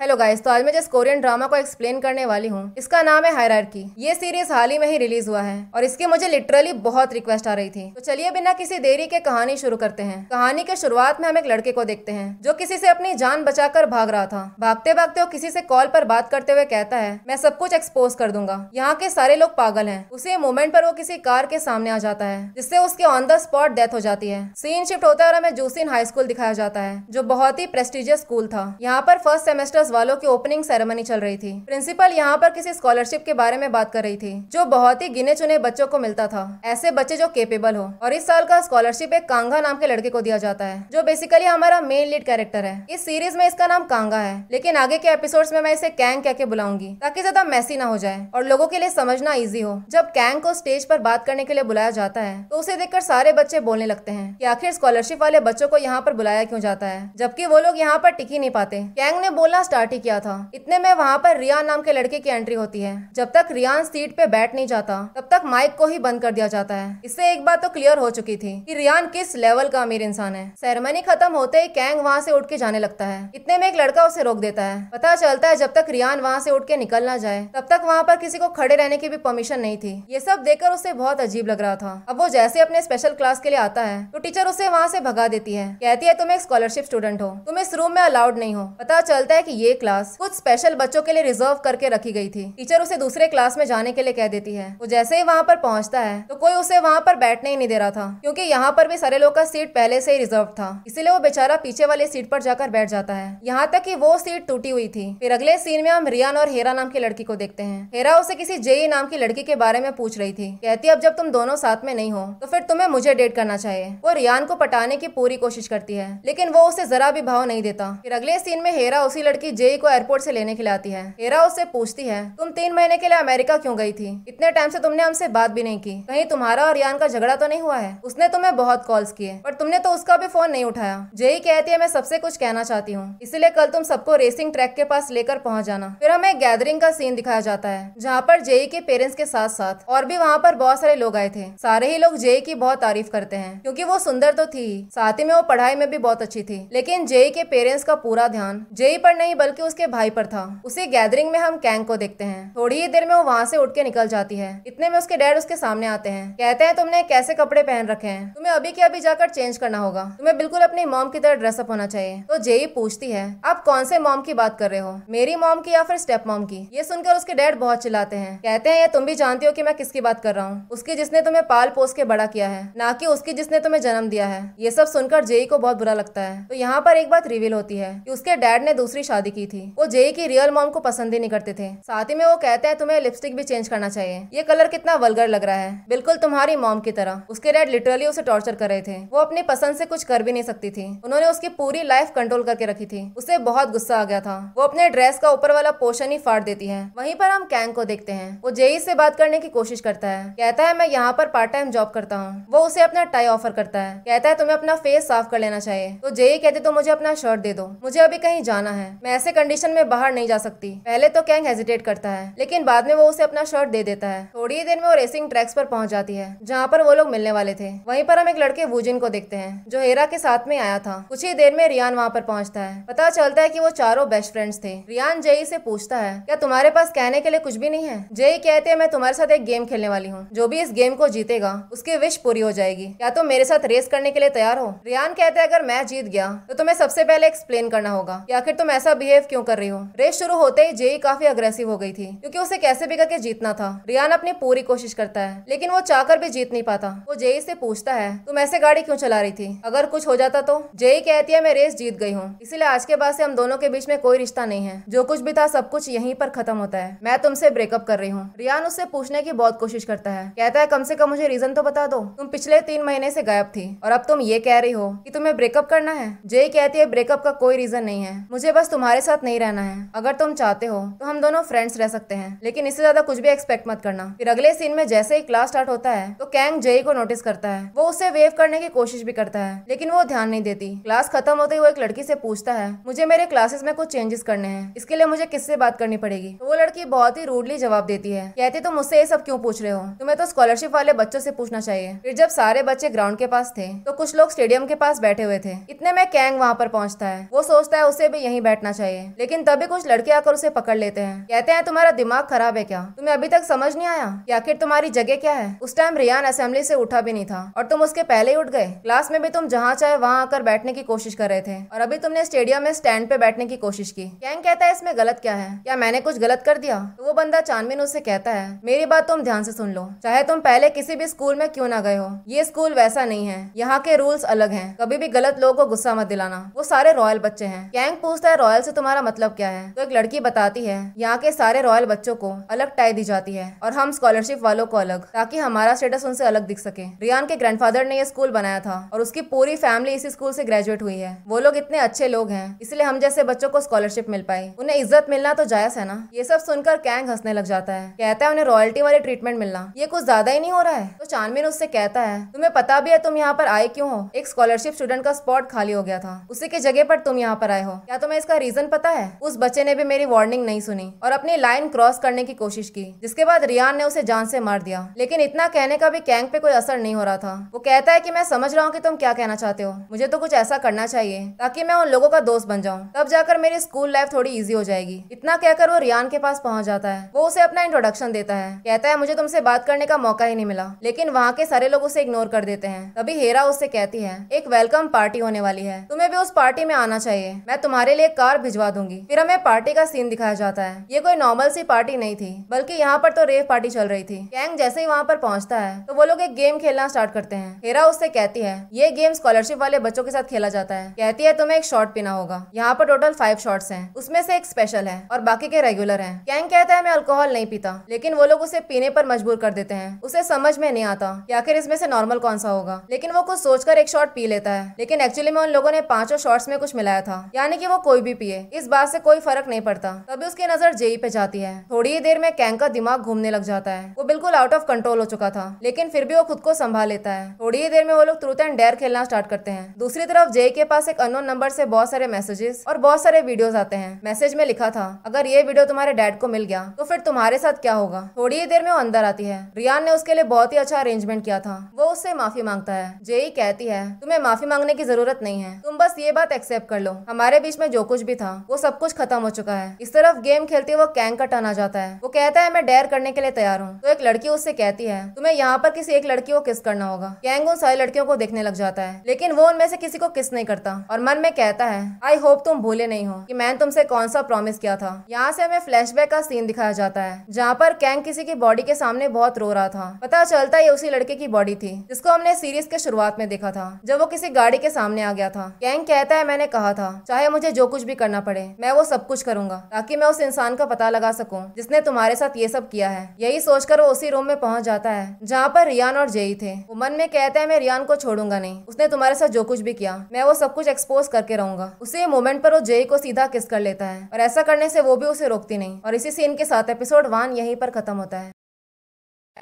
hello guys तो आज मैं जिस कोरियन ड्रामा को एक्सप्लेन करने वाली हूँ इसका नाम है की ये सीरीज हाल ही में ही रिलीज हुआ है और इसकी मुझे लिटरली बहुत रिक्वेस्ट आ रही थी तो चलिए बिना किसी देरी के कहानी शुरू करते हैं कहानी के शुरुआत में हम एक लड़के को देखते हैं जो किसी से अपनी जान बचाकर भाग रहा था भागते भागते वो किसी से कॉल पर बात करते हुए कहता है मैं सब कुछ एक्सपोज कर दूंगा यहाँ के सारे लोग पागल है उसी मोमेंट पर वो किसी कार के सामने आ जाता है जिससे उसकी ऑन द स्पॉट डेथ हो जाती है सीन शिफ्ट होता है और हमें जूसिन हाई स्कूल दिखाया जाता है जो बहुत ही प्रेस्टिजियस स्कूल था यहाँ पर फर्स्ट सेमेस्टर प्लस वालों की ओपनिंग सेरेमनी चल रही थी प्रिंसिपल यहाँ पर किसी स्कॉलरशिप के बारे में बात कर रही थी जो बहुत ही गिने चुने बच्चों को मिलता था ऐसे बच्चे जो केपेबल हो और इस साल का स्कॉलरशिप एक कांगा नाम के लड़के को दिया जाता है जो बेसिकली हमारा मेन लीड कैरेक्टर है इस सीरीज में इसका नाम कांगा है लेकिन आगे के एपिसोड में मैं इसे कैंग कह के बुलाऊंगी ताकि ज्यादा मैसी ना हो जाए और लोगों के लिए समझना ईजी हो जब कैंग को स्टेज पर बात करने के लिए बुलाया जाता है तो उसे देखकर सारे बच्चे बोलने लगते हैं कि आखिर स्कॉलरशिप वाले बच्चों को यहाँ पर बुलाया क्यों जाता है जबकि वो लोग यहाँ पर टिकी नहीं पाते कैंग ने बोलना स्टार्ट ही किया था इतने में वहाँ पर रियान नाम के लड़के की एंट्री होती है जब तक रियान सीट पे बैठ नहीं जाता तब तक माइक को ही बंद कर दिया जाता है इससे एक बात तो क्लियर हो चुकी थी कि रियान किस लेवल का अमीर इंसान है सेरेमनी खत्म होते ही कैंग वहाँ से उठ के जाने लगता है इतने में एक लड़का उसे रोक देता है पता चलता है जब तक रियान वहाँ से उठ के निकल ना जाए तब तक वहाँ पर किसी को खड़े रहने की भी परमिशन नहीं थी ये सब देखकर उसे बहुत अजीब लग रहा था अब वो जैसे अपने स्पेशल क्लास के लिए आता है तो टीचर उसे वहाँ से भगा देती है कहती है तुम एक स्कॉलरशिप स्टूडेंट हो तुम इस रूम में अलाउड नहीं हो पता चलता है की ये क्लास कुछ स्पेशल बच्चों के लिए रिजर्व करके रखी गई थी टीचर उसे दूसरे क्लास में जाने के लिए कह देती है वो जैसे ही वहाँ पर पहुँचता है तो कोई उसे वहाँ पर बैठने ही नहीं दे रहा था क्योंकि यहाँ पर भी सारे लोग का सीट पहले से ही रिजर्व था इसलिए वो बेचारा पीछे वाली सीट पर जाकर बैठ जाता है यहाँ तक की वो सीट टूटी हुई थी फिर अगले सीन में हम रियान और हेरा नाम की लड़की को देखते हैं हेरा उसे किसी जेई नाम की लड़की के बारे में पूछ रही थी कहती अब जब तुम दोनों साथ में नहीं हो तो फिर तुम्हें मुझे डेट करना चाहिए वो रियान को पटाने की पूरी कोशिश करती है लेकिन वो उसे जरा भी भाव नहीं देता फिर अगले सीन में हेरा उसी लड़की जेई को एयरपोर्ट से लेने के लिए आती है हेरा उससे पूछती है तुम तीन महीने के लिए अमेरिका क्यों गई थी इतने टाइम से तुमने हमसे बात भी नहीं की कहीं तुम्हारा और यान का झगड़ा तो नहीं हुआ है उसने तुम्हें बहुत कॉल्स किए पर तुमने तो उसका भी फोन नहीं उठाया जेई कहती है मैं सबसे कुछ कहना चाहती हूँ इसलिए कल तुम सबको रेसिंग ट्रैक के पास लेकर पहुँच जाना फिर हमें गैदरिंग का सीन दिखाया जाता है जहाँ पर जेई के पेरेंट्स के साथ साथ और भी वहाँ पर बहुत सारे लोग आए थे सारे ही लोग जेई की बहुत तारीफ करते हैं क्योंकि वो सुंदर तो थी साथ ही में वो पढ़ाई में भी बहुत अच्छी थी लेकिन जेई के पेरेंट्स का पूरा ध्यान जेई पर नहीं बल्कि उसके भाई पर था उसी गैदरिंग में हम कैंग को देखते हैं थोड़ी ही देर में वो वहाँ से उठ के निकल जाती है इतने में उसके डैड उसके सामने आते हैं कहते हैं तुमने कैसे कपड़े पहन रखे हैं तुम्हें अभी के अभी जाकर चेंज करना होगा तुम्हें बिल्कुल अपनी मॉम की तरह ड्रेसअप होना चाहिए तो जेई पूछती है आप कौन से मॉम की बात कर रहे हो मेरी मॉम की या फिर स्टेप मॉम की ये सुनकर उसके डैड बहुत चिल्लाते हैं कहते हैं ये तुम भी जानती हो की मैं किसकी बात कर रहा हूँ उसकी जिसने तुम्हें पाल पोस के बड़ा किया है ना कि उसकी जिसने तुम्हें जन्म दिया है ये सब सुनकर जेई को बहुत बुरा लगता है तो यहाँ पर एक बात रिवील होती है की उसके डैड ने दूसरी शादी शादी की थी वो जेई की रियल मॉम को पसंद ही नहीं करते थे साथ ही में वो कहते हैं तुम्हें लिपस्टिक भी चेंज करना चाहिए ये कलर कितना वलगर लग रहा है बिल्कुल तुम्हारी मॉम की तरह उसके डैड लिटरली उसे टॉर्चर कर रहे थे वो अपनी पसंद से कुछ कर भी नहीं सकती थी उन्होंने उसकी पूरी लाइफ कंट्रोल करके रखी थी उसे बहुत गुस्सा आ गया था वो अपने ड्रेस का ऊपर वाला पोर्शन ही फाड़ देती है वहीं पर हम कैंग को देखते हैं वो जेई से बात करने की कोशिश करता है कहता है मैं यहाँ पर पार्ट टाइम जॉब करता हूँ वो उसे अपना टाई ऑफर करता है कहता है तुम्हें अपना फेस साफ कर लेना चाहिए तो जेई कहते तो मुझे अपना शर्ट दे दो मुझे अभी कहीं जाना है मैं ऐसे कंडीशन में बाहर नहीं जा सकती पहले तो कैंग हेजिटेट करता है लेकिन बाद में वो उसे अपना शर्ट दे देता है थोड़ी ही देर में वो रेसिंग ट्रैक्स पर पहुंच जाती है जहाँ पर वो लोग मिलने वाले थे वहीं पर हम एक लड़के वूजिन को देखते हैं जो हेरा के साथ में आया था कुछ ही देर में रियान वहाँ पर पहुंचता है पता चलता है की वो चारों बेस्ट फ्रेंड्स थे रियान जेई से पूछता है क्या तुम्हारे पास कहने के लिए कुछ भी नहीं है जेई कहते हैं मैं तुम्हारे साथ एक गेम खेलने वाली हूँ जो भी इस गेम को जीतेगा उसकी विश पूरी हो जाएगी क्या तुम मेरे साथ रेस करने के लिए तैयार हो रियान कहते हैं अगर मैं जीत गया तो तुम्हें सबसे पहले एक्सप्लेन करना होगा या फिर तुम ऐसा बिहेव क्यों कर रही हो रेस शुरू होते ही जेई काफी अग्रेसिव हो गई थी क्योंकि उसे कैसे भी करके जीतना था रियान अपनी पूरी कोशिश करता है लेकिन वो चाहकर भी जीत नहीं पाता वो जेई से पूछता है तुम ऐसे गाड़ी क्यों चला रही थी अगर कुछ हो जाता तो जेई कहती है मैं रेस जीत गई हूँ इसीलिए आज के बाद से हम दोनों के बीच में कोई रिश्ता नहीं है जो कुछ भी था सब कुछ यहीं पर खत्म होता है मैं तुमसे ब्रेकअप कर रही हूँ रियान उससे पूछने की बहुत कोशिश करता है कहता है कम से कम मुझे रीजन तो बता दो तुम पिछले तीन महीने से गायब थी और अब तुम ये कह रही हो कि तुम्हें ब्रेकअप करना है जेई कहती है ब्रेकअप का कोई रीजन नहीं है मुझे बस तुम्हारे हमारे साथ नहीं रहना है अगर तुम चाहते हो तो हम दोनों फ्रेंड्स रह सकते हैं लेकिन इससे ज्यादा कुछ भी एक्सपेक्ट मत करना फिर अगले सीन में जैसे ही क्लास स्टार्ट होता है तो कैंग जय को नोटिस करता है वो उसे वेव करने की कोशिश भी करता है लेकिन वो ध्यान नहीं देती क्लास खत्म होते ही वो एक लड़की से पूछता है मुझे मेरे क्लासेस में कुछ चेंजेस करने हैं इसके लिए मुझे किससे बात करनी पड़ेगी तो वो लड़की बहुत ही रूडली जवाब देती है कहती तुम मुझसे ये सब क्यों पूछ रहे हो तुम्हें तो स्कॉलरशिप वाले बच्चों से पूछना चाहिए फिर जब सारे बच्चे ग्राउंड के पास थे तो कुछ लोग स्टेडियम के पास बैठे हुए थे इतने में कैंग वहाँ पर पहुंचता है वो सोचता है उसे भी यही बैठना चाहिए चाहिए लेकिन तभी कुछ लड़के आकर उसे पकड़ लेते हैं कहते हैं तुम्हारा दिमाग खराब है क्या तुम्हें अभी तक समझ नहीं आया कि आखिर तुम्हारी जगह क्या है उस टाइम रियान असेंबली से उठा भी नहीं था और तुम उसके पहले ही उठ गए क्लास में भी तुम जहाँ चाहे वहाँ आकर बैठने की कोशिश कर रहे थे और अभी तुमने स्टेडियम में स्टैंड पे बैठने की कोशिश की कैंग कहता है इसमें गलत क्या है क्या मैंने कुछ गलत कर दिया तो वो बंदा चांदमिन उससे कहता है मेरी बात तुम ध्यान से सुन लो चाहे तुम पहले किसी भी स्कूल में क्यों ना गए हो ये स्कूल वैसा नहीं है यहाँ के रूल्स अलग है कभी भी गलत लोगों को गुस्सा मत दिलाना वो सारे रॉयल बच्चे हैं कैंग पूछता है रॉयल से तुम्हारा मतलब क्या है तो एक लड़की बताती है यहाँ के सारे रॉयल बच्चों को अलग टाई दी जाती है और हम स्कॉलरशिप वालों को अलग ताकि हमारा स्टेटस उनसे अलग दिख सके रियान के ग्रैंडफादर ने यह स्कूल बनाया था और उसकी पूरी फैमिली इसी स्कूल से ग्रेजुएट हुई है वो लोग इतने अच्छे लोग हैं इसलिए हम जैसे बच्चों को स्कॉलरशिप मिल पाई उन्हें इज्जत मिलना तो जायज है ना ये सब सुनकर कैंग हंसने लग जाता है कहता है उन्हें रॉयल्टी वाले ट्रीटमेंट मिलना ये कुछ ज्यादा ही नहीं हो रहा है तो चांदमीन उससे कहता है तुम्हें पता भी है तुम यहाँ पर आए क्यों हो एक स्कॉलरशिप स्टूडेंट का स्पॉट खाली हो गया था उसी के जगह पर तुम यहाँ पर आए हो क्या तुम्हें इसका रीजन रीजन पता है उस बच्चे ने भी मेरी वार्निंग नहीं सुनी और अपनी लाइन क्रॉस करने की कोशिश की जिसके बाद रियान ने उसे जान से मार दिया लेकिन इतना कहने का भी कैंग पे कोई असर नहीं हो रहा था वो कहता है की मैं समझ रहा हूँ की तुम क्या कहना चाहते हो मुझे तो कुछ ऐसा करना चाहिए ताकि मैं उन लोगों का दोस्त बन जाऊँ तब जाकर मेरी स्कूल लाइफ थोड़ी ईजी हो जाएगी इतना कहकर वो रियान के पास पहुँच जाता है वो उसे अपना इंट्रोडक्शन देता है कहता है मुझे तुमसे बात करने का मौका ही नहीं मिला लेकिन वहाँ के सारे लोग उसे इग्नोर कर देते हैं तभी हेरा उससे कहती है एक वेलकम पार्टी होने वाली है तुम्हें भी उस पार्टी में आना चाहिए मैं तुम्हारे लिए कार भिज भिजवा दूंगी फिर हमें पार्टी का सीन दिखाया जाता है ये कोई नॉर्मल सी पार्टी नहीं थी बल्कि यहाँ पर तो रेव पार्टी चल रही थी गैंग जैसे ही वहाँ पर पहुँचता है तो वो लोग एक गेम खेलना स्टार्ट करते हैं हेरा उससे कहती है ये गेम स्कॉलरशिप वाले बच्चों के साथ खेला जाता है कहती है तुम्हें एक शॉट पीना होगा यहाँ पर टोटल फाइव शॉट्स हैं उसमें से एक स्पेशल है और बाकी के रेगुलर हैं गैंग कहता है मैं अल्कोहल नहीं पीता लेकिन वो लोग उसे पीने पर मजबूर कर देते हैं उसे समझ में नहीं आता कि आखिर इसमें से नॉर्मल कौन सा होगा लेकिन वो कुछ सोचकर एक शॉट पी लेता है लेकिन एक्चुअली में उन लोगों ने पांचों शॉट्स में कुछ मिलाया था यानी कि वो कोई भी पिए है इस बात से कोई फर्क नहीं पड़ता तभी उसकी नजर जेई पे जाती है थोड़ी ही देर में कैंग का दिमाग घूमने लग जाता है वो बिल्कुल आउट ऑफ कंट्रोल हो चुका था लेकिन फिर भी वो खुद को संभाल लेता है थोड़ी ही देर में वो लोग ट्रूथ एंड डेयर खेलना स्टार्ट करते हैं दूसरी तरफ जय के पास एक अनोन नंबर से बहुत सारे मैसेजेस और बहुत सारे वीडियोस आते हैं मैसेज में लिखा था अगर ये वीडियो तुम्हारे डैड को मिल गया तो फिर तुम्हारे साथ क्या होगा थोड़ी ही देर में वो अंदर आती है रियान ने उसके लिए बहुत ही अच्छा अरेंजमेंट किया था वो उससे माफी मांगता है जेई कहती है तुम्हें माफी मांगने की जरूरत नहीं है तुम बस ये बात एक्सेप्ट कर लो हमारे बीच में जो कुछ भी था था वो सब कुछ खत्म हो चुका है इस तरफ गेम खेलते का टन आ जाता है वो कहता है मैं डेयर करने के लिए तैयार हूँ तो एक लड़की उससे कहती है तुम्हें यहाँ पर किसी एक लड़की को किस करना होगा कैंग उन सारी लड़कियों को देखने लग जाता है लेकिन वो उनमें से किसी को किस नहीं करता और मन में कहता है आई होप तुम भूले नहीं हो कि मैंने तुमसे कौन सा प्रॉमिस किया था यहाँ से हमें फ्लैश का सीन दिखाया जाता है जहाँ पर कैंग किसी की बॉडी के सामने बहुत रो रहा था पता चलता ये उसी लड़के की बॉडी थी जिसको हमने सीरीज के शुरुआत में देखा था जब वो किसी गाड़ी के सामने आ गया था कैंग कहता है मैंने कहा था चाहे मुझे जो कुछ भी करना करना पड़े मैं वो सब कुछ करूंगा ताकि मैं उस इंसान का पता लगा सकूं जिसने तुम्हारे साथ ये सब किया है यही सोचकर वो उसी रूम में पहुंच जाता है जहाँ पर रियान और जेई थे वो मन में कहता है मैं रियान को छोड़ूंगा नहीं उसने तुम्हारे साथ जो कुछ भी किया मैं वो सब कुछ एक्सपोज करके रहूंगा उसी मोमेंट पर वो जेई को सीधा किस कर लेता है और ऐसा करने से वो भी उसे रोकती नहीं और इसी सीन के साथ एपिसोड वन यहीं पर खत्म होता है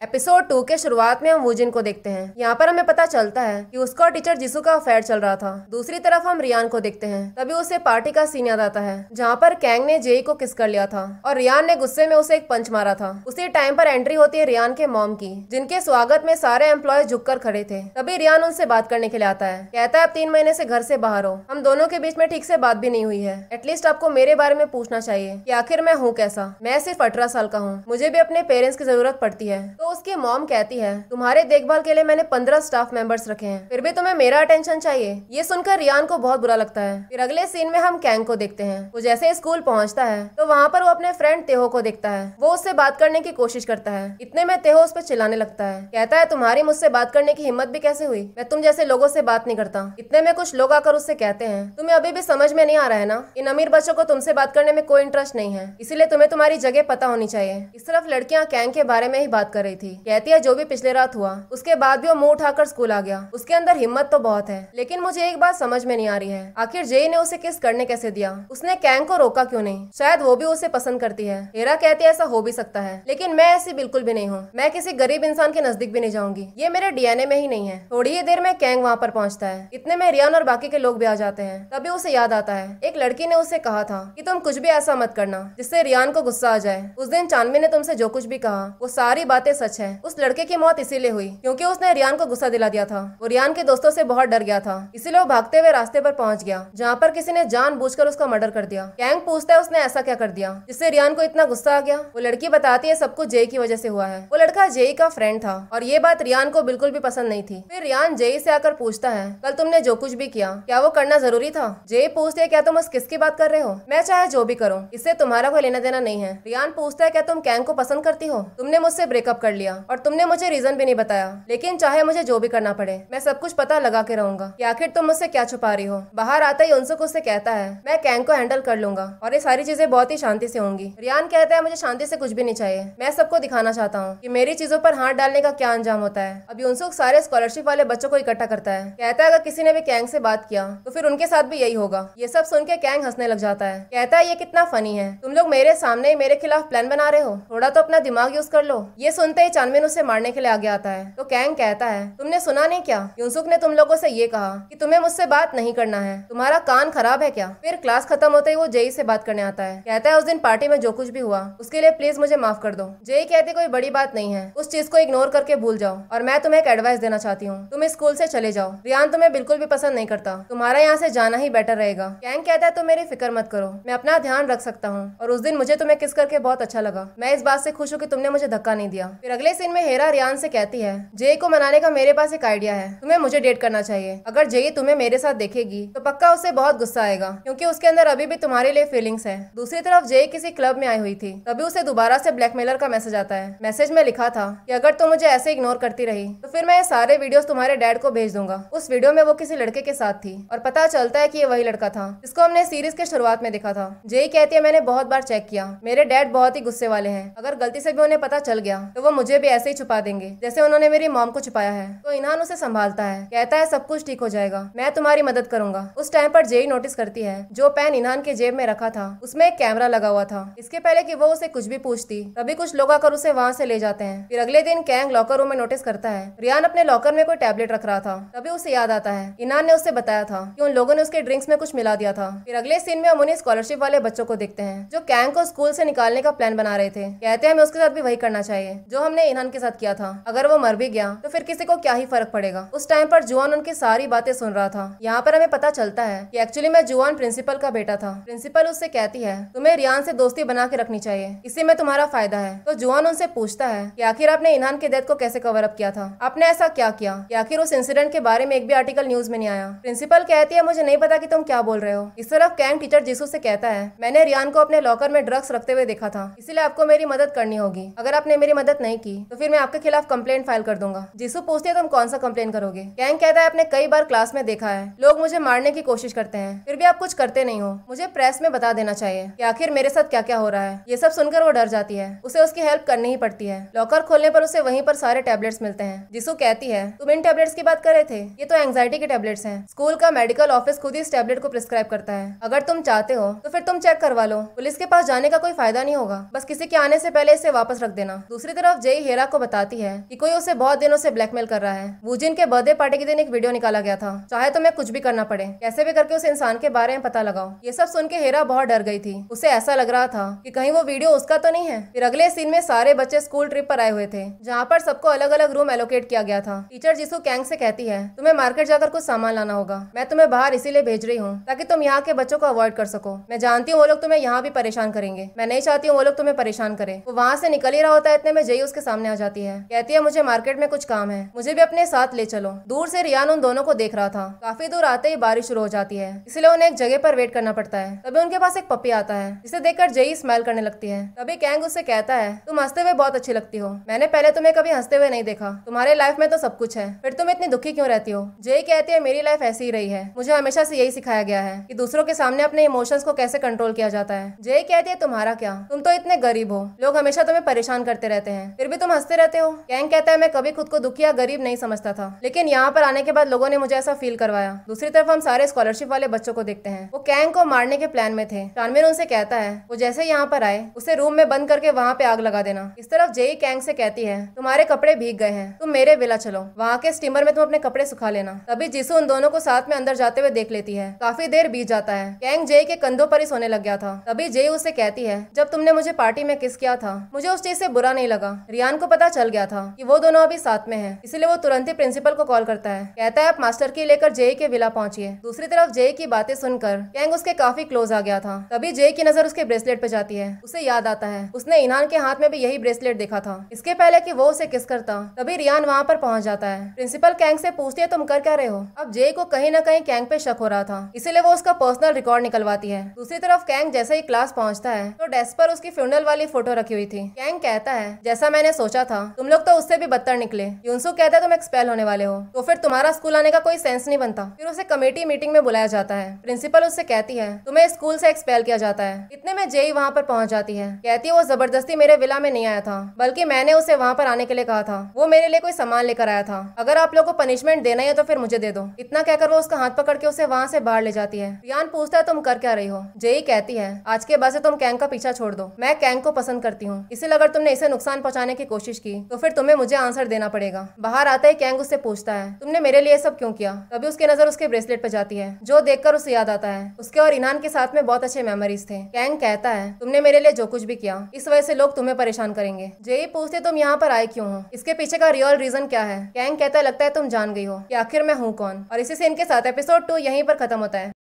एपिसोड टू के शुरुआत में हम वोजिन को देखते हैं यहाँ पर हमें पता चलता है कि उसका टीचर जिसू का अफेयर चल रहा था दूसरी तरफ हम रियान को देखते हैं तभी उसे पार्टी का सीन याद आता है जहाँ पर कैंग ने जेई को किस कर लिया था और रियान ने गुस्से में उसे एक पंच मारा था उसी टाइम पर एंट्री होती है रियान के मॉम की जिनके स्वागत में सारे एम्प्लॉय झुक कर खड़े थे तभी रियान उनसे बात करने के लिए आता है कहता है अब तीन महीने से घर से बाहर हो हम दोनों के बीच में ठीक से बात भी नहीं हुई है एटलीस्ट आपको मेरे बारे में पूछना चाहिए की आखिर मैं हूँ कैसा मैं सिर्फ अठारह साल का हूँ मुझे भी अपने पेरेंट्स की जरूरत पड़ती है तो उसकी मॉम कहती है तुम्हारे देखभाल के लिए मैंने पंद्रह स्टाफ मेंबर्स रखे हैं फिर भी तुम्हें मेरा अटेंशन चाहिए ये सुनकर रियान को बहुत बुरा लगता है फिर अगले सीन में हम कैंग को देखते हैं वो जैसे स्कूल पहुंचता है तो वहाँ पर वो अपने फ्रेंड तेहो को देखता है वो उससे बात करने की कोशिश करता है इतने में तेहो उस पर चिल्लाने लगता है कहता है तुम्हारी मुझसे बात करने की हिम्मत भी कैसे हुई मैं तुम जैसे लोगों से बात नहीं करता इतने में कुछ लोग आकर उससे कहते हैं तुम्हें अभी भी समझ में नहीं आ रहा है ना इन अमीर बच्चों को तुमसे बात करने में कोई इंटरेस्ट नहीं है इसीलिए तुम्हें तुम्हारी जगह पता होनी चाहिए इस तरफ लड़कियां कैंग के बारे में ही बात कर रही रही थी कहती है जो भी पिछले रात हुआ उसके बाद भी वो मुंह उठाकर स्कूल आ गया उसके अंदर हिम्मत तो बहुत है लेकिन मुझे एक बात समझ में नहीं आ रही है आखिर जय ने उसे किस करने कैसे दिया उसने कैंग को रोका क्यों नहीं शायद वो भी उसे पसंद करती है हेरा कहती है ऐसा हो भी सकता है लेकिन मैं ऐसी बिल्कुल भी नहीं हूँ मैं किसी गरीब इंसान के नजदीक भी नहीं जाऊंगी ये मेरे डीएनए में ही नहीं है थोड़ी ही देर में कैंग वहाँ पर पहुँचता है इतने में रियान और बाकी के लोग भी आ जाते हैं तभी उसे याद आता है एक लड़की ने उसे कहा था कि तुम कुछ भी ऐसा मत करना जिससे रियान को गुस्सा आ जाए उस दिन चांदनी ने तुमसे जो कुछ भी कहा वो सारी बातें सच है उस लड़के की मौत इसीलिए हुई क्योंकि उसने रियान को गुस्सा दिला दिया था वो रियान के दोस्तों से बहुत डर गया था इसीलिए वो भागते हुए रास्ते पर पहुंच गया जहाँ पर किसी ने जान उसका मर्डर कर दिया कैंग पूछता है उसने ऐसा क्या कर दिया जिससे रियान को इतना गुस्सा आ गया वो लड़की बताती है सब कुछ जेई की वजह से हुआ है वो लड़का जेई का फ्रेंड था और ये बात रियान को बिल्कुल भी पसंद नहीं थी फिर रियान जेई से आकर पूछता है कल तुमने जो कुछ भी किया क्या वो करना जरूरी था जेई पूछते है क्या तुम उस किसकी बात कर रहे हो मैं चाहे जो भी करूँ इससे तुम्हारा कोई लेना देना नहीं है रियान पूछता है क्या तुम कैंग को पसंद करती हो तुमने मुझसे ब्रेकअप कर कर लिया और तुमने मुझे रीजन भी नहीं बताया लेकिन चाहे मुझे जो भी करना पड़े मैं सब कुछ पता लगा के रहूंगा की आखिर तुम मुझसे क्या छुपा रही हो बाहर आता ही उनसुक उससे कहता है मैं कैंग को हैंडल कर लूंगा और ये सारी चीजें बहुत ही शांति से होंगी रियान कहता है मुझे शांति से कुछ भी नहीं चाहिए मैं सबको दिखाना चाहता हूँ की मेरी चीजों पर हाथ डालने का क्या अंजाम होता है अभी यूनसुक सारे स्कॉलरशिप वाले बच्चों को इकट्ठा करता है कहता है अगर किसी ने भी कैंग से बात किया तो फिर उनके साथ भी यही होगा ये सब सुन के कैंग हंसने लग जाता है कहता है ये कितना फनी है तुम लोग मेरे सामने मेरे खिलाफ प्लान बना रहे हो थोड़ा तो अपना दिमाग यूज कर लो ये सुनते लगता है उसे मारने के लिए आगे आता है तो कैंग कहता है तुमने सुना नहीं क्या यूसुक ने तुम लोगों से ये कहा कि तुम्हें मुझसे बात नहीं करना है तुम्हारा कान खराब है क्या फिर क्लास खत्म होते ही वो जेई से बात करने आता है कहता है उस दिन पार्टी में जो कुछ भी हुआ उसके लिए प्लीज मुझे माफ कर दो जेई कहती कोई बड़ी बात नहीं है उस चीज को इग्नोर करके भूल जाओ और मैं तुम्हें एक एडवाइस देना चाहती हूँ तुम स्कूल से चले जाओ रियान तुम्हें बिल्कुल भी पसंद नहीं करता तुम्हारा यहाँ से जाना ही बेटर रहेगा कैंग कहता है तुम मेरी फिक्र मत करो मैं अपना ध्यान रख सकता हूँ और उस दिन मुझे तुम्हें किस करके बहुत अच्छा लगा मैं इस बात से खुश हूँ कि तुमने मुझे धक्का नहीं दिया फिर अगले सीन में हेरा रियान से कहती है जय को मनाने का मेरे पास एक आइडिया है तुम्हें मुझे डेट करना चाहिए अगर जय तुम्हें मेरे साथ देखेगी तो पक्का उसे बहुत गुस्सा आएगा क्योंकि उसके अंदर अभी भी तुम्हारे लिए फीलिंग्स है दूसरी तरफ जय किसी क्लब में आई हुई थी तभी उसे दोबारा से ब्लैकमेलर का मैसेज आता है मैसेज में लिखा था कि अगर तुम मुझे ऐसे इग्नोर करती रही तो फिर मैं ये सारे वीडियो तुम्हारे डैड को भेज दूंगा उस वीडियो में वो किसी लड़के के साथ थी और पता चलता है की ये वही लड़का था जिसको हमने सीरीज के शुरुआत में देखा था जेई कहती है मैंने बहुत बार चेक किया मेरे डैड बहुत ही गुस्से वाले हैं अगर गलती से भी उन्हें पता चल गया तो वो मुझे भी ऐसे ही छुपा देंगे जैसे उन्होंने मेरी मॉम को छुपाया है तो इन्हान उसे संभालता है कहता है सब कुछ ठीक हो जाएगा मैं तुम्हारी मदद करूंगा उस टाइम पर जेई नोटिस करती है जो पेन इन्हान के जेब में रखा था उसमें एक कैमरा लगा हुआ था इसके पहले की वो उसे कुछ भी पूछती तभी कुछ लोग आकर उसे वहाँ से ले जाते हैं फिर अगले दिन कैंग लॉकर रूम में नोटिस करता है रियान अपने लॉकर में कोई टैबलेट रख रहा था तभी उसे याद आता है इनान ने उसे बताया था कि उन लोगों ने उसके ड्रिंक्स में कुछ मिला दिया था फिर अगले सीन में हम उन्हें स्कॉलरशिप वाले बच्चों को देखते हैं जो कैंग को स्कूल से निकालने का प्लान बना रहे थे कहते हैं हमें उसके साथ भी वही करना चाहिए जो हमने इनहान के साथ किया था अगर वो मर भी गया तो फिर किसी को क्या ही फर्क पड़ेगा उस टाइम पर जुआन उनकी सारी बातें सुन रहा था यहाँ पर हमें पता चलता है कि एक्चुअली मैं जुआन प्रिंसिपल का बेटा था प्रिंसिपल उससे कहती है तुम्हें रियान से दोस्ती बना के रखनी चाहिए इसी में तुम्हारा फायदा है तो जुआन उनसे पूछता है की आखिर आपने इनहान की डेथ को कैसे कवर अप किया था आपने ऐसा क्या किया आखिर उस इंसिडेंट के बारे में एक भी आर्टिकल न्यूज में नहीं आया प्रिंसिपल कहती है मुझे नहीं पता की तुम क्या बोल रहे हो इस तरफ कैंग टीचर जिसू से कहता है मैंने रियान को अपने लॉकर में ड्रग्स रखते हुए देखा था इसीलिए आपको मेरी मदद करनी होगी अगर आपने मेरी मदद नहीं नहीं की तो फिर मैं आपके खिलाफ कंप्लेंट फाइल कर दूंगा जिसको पूछते हैं तुम तो कौन सा कंप्लेन करोगे गैंग कहता है आपने कई बार क्लास में देखा है लोग मुझे मारने की कोशिश करते हैं फिर भी आप कुछ करते नहीं हो मुझे प्रेस में बता देना चाहिए की आखिर मेरे साथ क्या क्या हो रहा है ये सब सुनकर वो डर जाती है उसे उसकी हेल्प करनी ही पड़ती है लॉकर खोलने पर उसे वहीं पर सारे टेबलेट्स मिलते हैं जिसको कहती है तुम इन टेबलेट्स की बात कर रहे थे ये तो एंगजाइटी के टेबलेट्स हैं स्कूल का मेडिकल ऑफिस खुद ही इस टेबलेट को प्रिस्क्राइब करता है अगर तुम चाहते हो तो फिर तुम चेक करवा लो पुलिस के पास जाने का कोई फायदा नहीं होगा बस किसी के आने से पहले इसे वापस रख देना दूसरी तरफ जय हेरा को बताती है कि कोई उसे बहुत दिनों से ब्लैकमेल कर रहा है वूजिन के बर्थडे पार्टी के दिन एक वीडियो निकाला गया था चाहे तो मैं कुछ भी करना पड़े कैसे भी करके उस इंसान के बारे में पता लगाओ ये सब सुन के हेरा बहुत डर गई थी उसे ऐसा लग रहा था की कहीं वो वीडियो उसका तो नहीं है फिर अगले सीन में सारे बच्चे स्कूल ट्रिप पर आए हुए थे जहाँ पर सबको अलग अलग रूम एलोकेट किया गया था टीचर जिसको कैंग से कहती है तुम्हें मार्केट जाकर कुछ सामान लाना होगा मैं तुम्हें बाहर इसीलिए भेज रही हूँ ताकि तुम यहाँ के बच्चों को अवॉइड कर सको मैं जानती हूँ वो लोग तुम्हें यहाँ भी परेशान करेंगे मैं नहीं चाहती हूँ वो लोग तुम्हें परेशान करे वो वहाँ से निकल ही रहा होता है इतने में जय उसके सामने आ जाती है कहती है मुझे मार्केट में कुछ काम है मुझे भी अपने साथ ले चलो दूर से रियान उन दोनों को देख रहा था काफी दूर आते ही बारिश शुरू हो जाती है इसलिए उन्हें एक जगह पर वेट करना पड़ता है तभी उनके पास एक पप्पी आता है जिसे देखकर जयी स्माइल करने लगती है तभी कैंग उससे कहता है तुम हंसते हुए बहुत अच्छी लगती हो मैंने पहले तुम्हें कभी हंसते हुए नहीं देखा तुम्हारे लाइफ में तो सब कुछ है फिर तुम इतनी दुखी क्यों रहती हो जयी कहती है मेरी लाइफ ऐसी ही रही है मुझे हमेशा से यही सिखाया गया है की दूसरों के सामने अपने इमोशंस को कैसे कंट्रोल किया जाता है जय कहती है तुम्हारा क्या तुम तो इतने गरीब हो लोग हमेशा तुम्हें परेशान करते रहते हैं फिर भी तुम हंसते रहते हो कैंग कहता है मैं कभी खुद को दुखी या गरीब नहीं समझता था लेकिन यहाँ पर आने के बाद लोगों ने मुझे ऐसा फील करवाया दूसरी तरफ हम सारे स्कॉलरशिप वाले बच्चों को देखते हैं वो कैंग को मारने के प्लान में थे शानवीर उनसे कहता है वो जैसे यहाँ पर आए उसे रूम में बंद करके वहाँ पे आग लगा देना इस तरफ जेई कैंग से कहती है तुम्हारे कपड़े भीग गए हैं तुम मेरे विला चलो वहाँ के स्टीमर में तुम अपने कपड़े सुखा लेना तभी जिसू उन दोनों को साथ में अंदर जाते हुए देख लेती है काफी देर बीत जाता है कैंग जेई के कंधों पर ही सोने लग गया था तभी जेई उसे कहती है जब तुमने मुझे पार्टी में किस किया था मुझे उस चीज से बुरा नहीं लगा रियान को पता चल गया था कि वो दोनों अभी साथ में हैं इसलिए वो तुरंत ही प्रिंसिपल को कॉल करता है कहता है आप मास्टर की लेकर जय के विला पहुंचिए दूसरी तरफ जय की बातें सुनकर कैंग उसके काफी क्लोज आ गया था तभी जय की नजर उसके ब्रेसलेट पे जाती है उसे याद आता है उसने इनान के हाथ में भी यही ब्रेसलेट देखा था इसके पहले की वो उसे किस करता तभी रियान वहाँ पर पहुंच जाता है प्रिंसिपल कैंग से पूछती है तुम कर क्या रहे हो अब जय को कहीं ना कहीं कैंग पे शक हो रहा था इसीलिए वो उसका पर्सनल रिकॉर्ड निकलवाती है दूसरी तरफ कैंग जैसे ही क्लास पहुंचता है तो डेस्क पर उसकी फ्यूनल वाली फोटो रखी हुई थी कैंग कहता है जैसा मैं मैंने सोचा था तुम लोग तो उससे भी बदतर निकले यूनसुक कहता है तुम एक्सपेल होने वाले हो तो फिर तुम्हारा स्कूल आने का कोई सेंस नहीं बनता फिर उसे कमेटी मीटिंग में बुलाया जाता है प्रिंसिपल उससे कहती है तुम्हें स्कूल से एक्सपेल किया जाता है इतने में जेई e वहाँ पर पहुँच जाती है कहती है वो जबरदस्ती मेरे विला में नहीं आया था बल्कि मैंने उसे वहाँ पर आने के लिए कहा था वो मेरे लिए कोई सामान लेकर आया था अगर आप लोग को पनिशमेंट देना है तो फिर मुझे दे दो इतना कहकर वो उसका हाथ पकड़ के उसे वहाँ से बाहर ले जाती है रियान पूछता है तुम कर क्या रही हो जेई e कहती है आज के बाद से तुम कैंग का पीछा छोड़ दो मैं कैंग को पसंद करती हूँ इसलिए अगर तुमने इसे नुकसान पहुँचाने बताने की कोशिश की तो फिर तुम्हें मुझे आंसर देना पड़ेगा बाहर आता ही कैंग उससे पूछता है तुमने मेरे लिए सब क्यों किया तभी उसकी नजर उसके ब्रेसलेट पर जाती है जो देखकर उसे याद आता है उसके और इनान के साथ में बहुत अच्छे मेमोरीज थे कैंग कहता है तुमने मेरे लिए जो कुछ भी किया इस वजह से लोग तुम्हें परेशान करेंगे जेई पूछते तुम यहाँ पर आए क्यों हो इसके पीछे का रियल रीजन क्या है कैंग कहता है लगता है तुम जान गई हो कि आखिर मैं हूँ कौन और इसी से इनके साथ एपिसोड टू यहीं पर खत्म होता है